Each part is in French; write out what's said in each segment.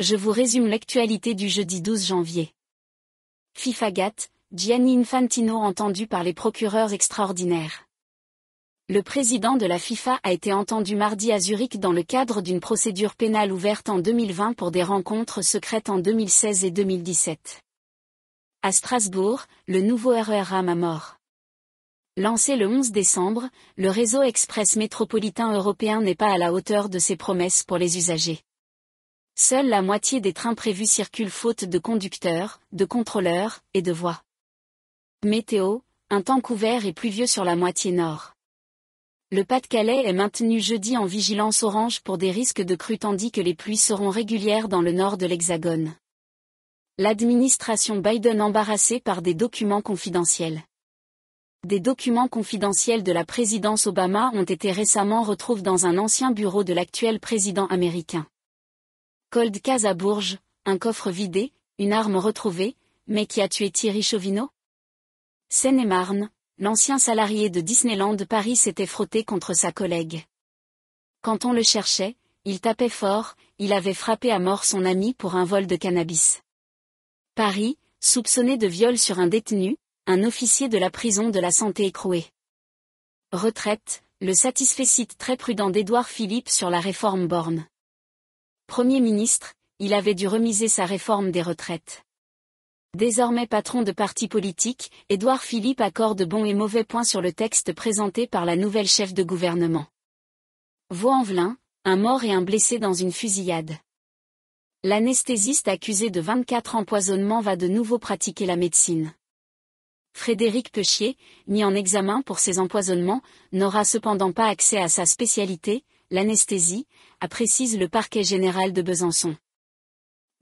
Je vous résume l'actualité du jeudi 12 janvier. GATT, Gianni Infantino entendu par les procureurs extraordinaires. Le président de la FIFA a été entendu mardi à Zurich dans le cadre d'une procédure pénale ouverte en 2020 pour des rencontres secrètes en 2016 et 2017. À Strasbourg, le nouveau RERAM a mort. Lancé le 11 décembre, le réseau express métropolitain européen n'est pas à la hauteur de ses promesses pour les usagers. Seule la moitié des trains prévus circulent faute de conducteurs, de contrôleurs et de voies. Météo, un temps couvert et pluvieux sur la moitié nord. Le Pas-de-Calais est maintenu jeudi en vigilance orange pour des risques de crue tandis que les pluies seront régulières dans le nord de l'Hexagone. L'administration Biden embarrassée par des documents confidentiels. Des documents confidentiels de la présidence Obama ont été récemment retrouvés dans un ancien bureau de l'actuel président américain. Cold case à Bourges, un coffre vidé, une arme retrouvée, mais qui a tué Thierry Chauvineau Seine-et-Marne, l'ancien salarié de Disneyland Paris s'était frotté contre sa collègue. Quand on le cherchait, il tapait fort, il avait frappé à mort son ami pour un vol de cannabis. Paris, soupçonné de viol sur un détenu, un officier de la prison de la santé écroué. Retraite, le satisfait très prudent d'Édouard Philippe sur la réforme Borne. Premier ministre, il avait dû remiser sa réforme des retraites. Désormais patron de parti politique, Édouard Philippe accorde bons et mauvais points sur le texte présenté par la nouvelle chef de gouvernement. Voix en velin un mort et un blessé dans une fusillade. L'anesthésiste accusé de 24 empoisonnements va de nouveau pratiquer la médecine. Frédéric Pechier, mis en examen pour ses empoisonnements, n'aura cependant pas accès à sa spécialité, l'anesthésie, a précise le parquet général de Besançon.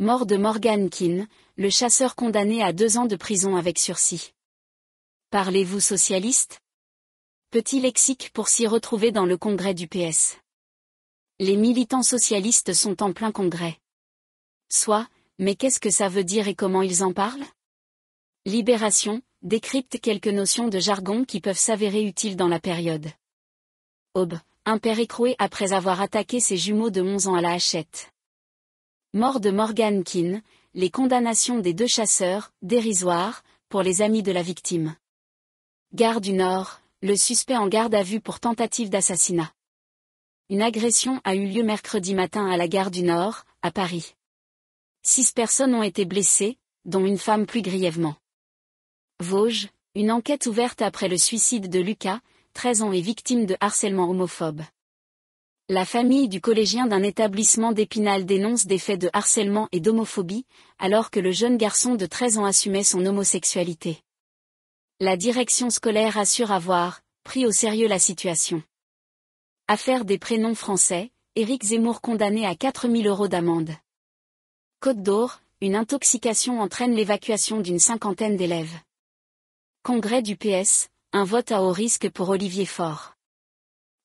Mort de Morgan Keane, le chasseur condamné à deux ans de prison avec sursis. Parlez-vous socialiste Petit lexique pour s'y retrouver dans le congrès du PS. Les militants socialistes sont en plein congrès. Soit, mais qu'est-ce que ça veut dire et comment ils en parlent Libération, décrypte quelques notions de jargon qui peuvent s'avérer utiles dans la période un père écroué après avoir attaqué ses jumeaux de Monzan à la hachette. Mort de Morgan Keane, les condamnations des deux chasseurs, dérisoires, pour les amis de la victime. Gare du Nord, le suspect en garde à vue pour tentative d'assassinat. Une agression a eu lieu mercredi matin à la gare du Nord, à Paris. Six personnes ont été blessées, dont une femme plus grièvement. Vosges, une enquête ouverte après le suicide de Lucas, 13 ans est victime de harcèlement homophobe. La famille du collégien d'un établissement d'Épinal dénonce des faits de harcèlement et d'homophobie, alors que le jeune garçon de 13 ans assumait son homosexualité. La direction scolaire assure avoir pris au sérieux la situation. Affaire des prénoms français, Éric Zemmour condamné à 4000 euros d'amende. Côte d'Or, une intoxication entraîne l'évacuation d'une cinquantaine d'élèves. Congrès du PS, un vote à haut risque pour Olivier Faure.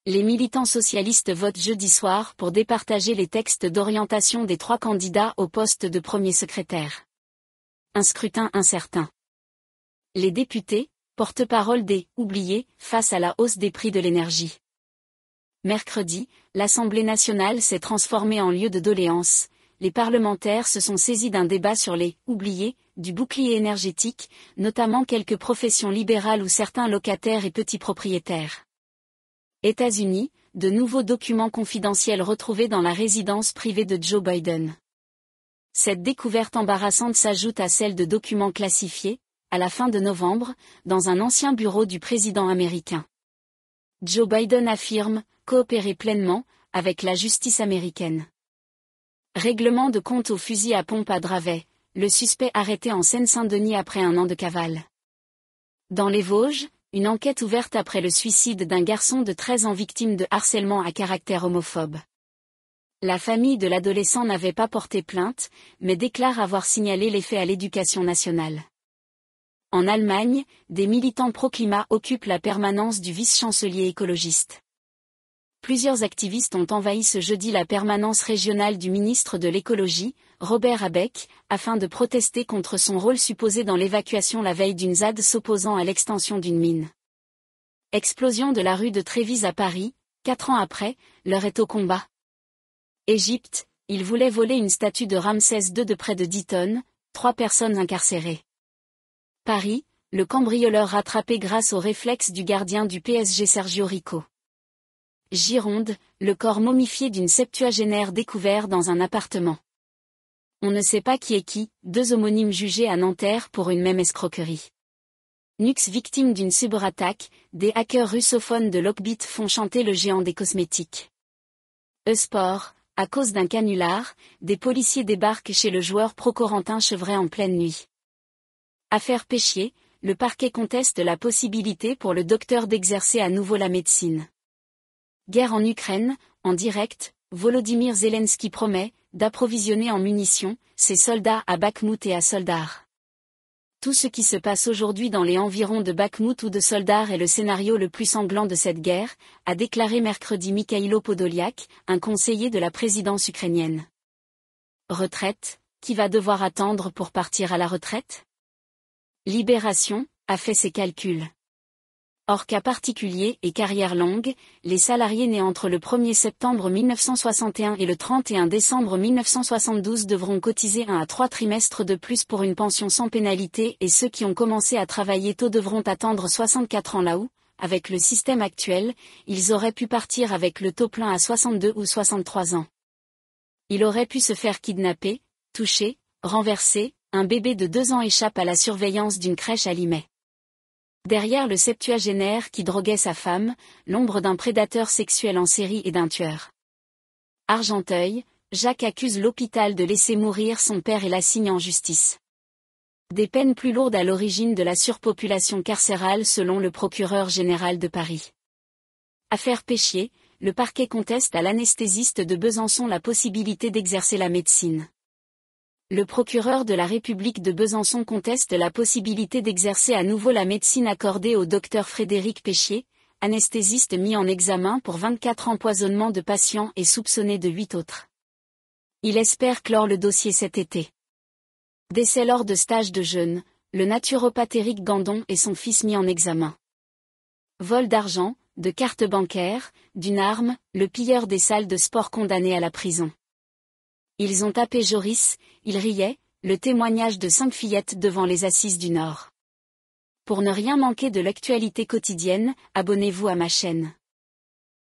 Les militants socialistes votent jeudi soir pour départager les textes d'orientation des trois candidats au poste de premier secrétaire. Un scrutin incertain. Les députés, porte-parole des oubliés face à la hausse des prix de l'énergie. Mercredi, l'Assemblée nationale s'est transformée en lieu de doléance, les parlementaires se sont saisis d'un débat sur les oubliés du bouclier énergétique, notamment quelques professions libérales ou certains locataires et petits propriétaires. États-Unis, de nouveaux documents confidentiels retrouvés dans la résidence privée de Joe Biden. Cette découverte embarrassante s'ajoute à celle de documents classifiés, à la fin de novembre, dans un ancien bureau du président américain. Joe Biden affirme coopérer pleinement avec la justice américaine. Règlement de compte au fusil à pompe à Dravet, le suspect arrêté en Seine-Saint-Denis après un an de cavale. Dans les Vosges, une enquête ouverte après le suicide d'un garçon de 13 ans victime de harcèlement à caractère homophobe. La famille de l'adolescent n'avait pas porté plainte, mais déclare avoir signalé les faits à l'éducation nationale. En Allemagne, des militants pro-climat occupent la permanence du vice-chancelier écologiste plusieurs activistes ont envahi ce jeudi la permanence régionale du ministre de l'Écologie, Robert Abeck, afin de protester contre son rôle supposé dans l'évacuation la veille d'une ZAD s'opposant à l'extension d'une mine. Explosion de la rue de Trévise à Paris, quatre ans après, l'heure est au combat. Égypte, ils voulaient voler une statue de Ramsès II de près de 10 tonnes, trois personnes incarcérées. Paris, le cambrioleur rattrapé grâce au réflexe du gardien du PSG Sergio Rico. Gironde, le corps momifié d'une septuagénaire découvert dans un appartement. On ne sait pas qui est qui, deux homonymes jugés à Nanterre pour une même escroquerie. Nux victime d'une cyberattaque, des hackers russophones de Lockbit font chanter le géant des cosmétiques. e à cause d'un canular, des policiers débarquent chez le joueur procorentin Chevret en pleine nuit. Affaire Péchier, le parquet conteste la possibilité pour le docteur d'exercer à nouveau la médecine. Guerre en Ukraine, en direct, Volodymyr Zelensky promet d'approvisionner en munitions ses soldats à Bakhmout et à Soldar. Tout ce qui se passe aujourd'hui dans les environs de Bakhmout ou de Soldar est le scénario le plus sanglant de cette guerre, a déclaré mercredi Mikhailo Podoliak, un conseiller de la présidence ukrainienne. Retraite, qui va devoir attendre pour partir à la retraite Libération, a fait ses calculs. Or cas particulier et carrière longue, les salariés nés entre le 1er septembre 1961 et le 31 décembre 1972 devront cotiser un à trois trimestres de plus pour une pension sans pénalité et ceux qui ont commencé à travailler tôt devront attendre 64 ans là où, avec le système actuel, ils auraient pu partir avec le taux plein à 62 ou 63 ans. Il aurait pu se faire kidnapper, toucher, renverser, un bébé de deux ans échappe à la surveillance d'une crèche à Limay. Derrière le septuagénaire qui droguait sa femme, l'ombre d'un prédateur sexuel en série et d'un tueur. Argenteuil, Jacques accuse l'hôpital de laisser mourir son père et l'assigne en justice. Des peines plus lourdes à l'origine de la surpopulation carcérale selon le procureur général de Paris. Affaire Péchier, le parquet conteste à l'anesthésiste de Besançon la possibilité d'exercer la médecine le procureur de la République de Besançon conteste la possibilité d'exercer à nouveau la médecine accordée au docteur Frédéric Péchier, anesthésiste mis en examen pour 24 empoisonnements de patients et soupçonné de 8 autres. Il espère clore le dossier cet été. Décès lors de stage de jeûne, le naturopathe Éric Gandon et son fils mis en examen. Vol d'argent, de cartes bancaires, d'une arme, le pilleur des salles de sport condamné à la prison. Ils ont tapé Joris, ils riaient, le témoignage de cinq fillettes devant les assises du Nord. Pour ne rien manquer de l'actualité quotidienne, abonnez-vous à ma chaîne.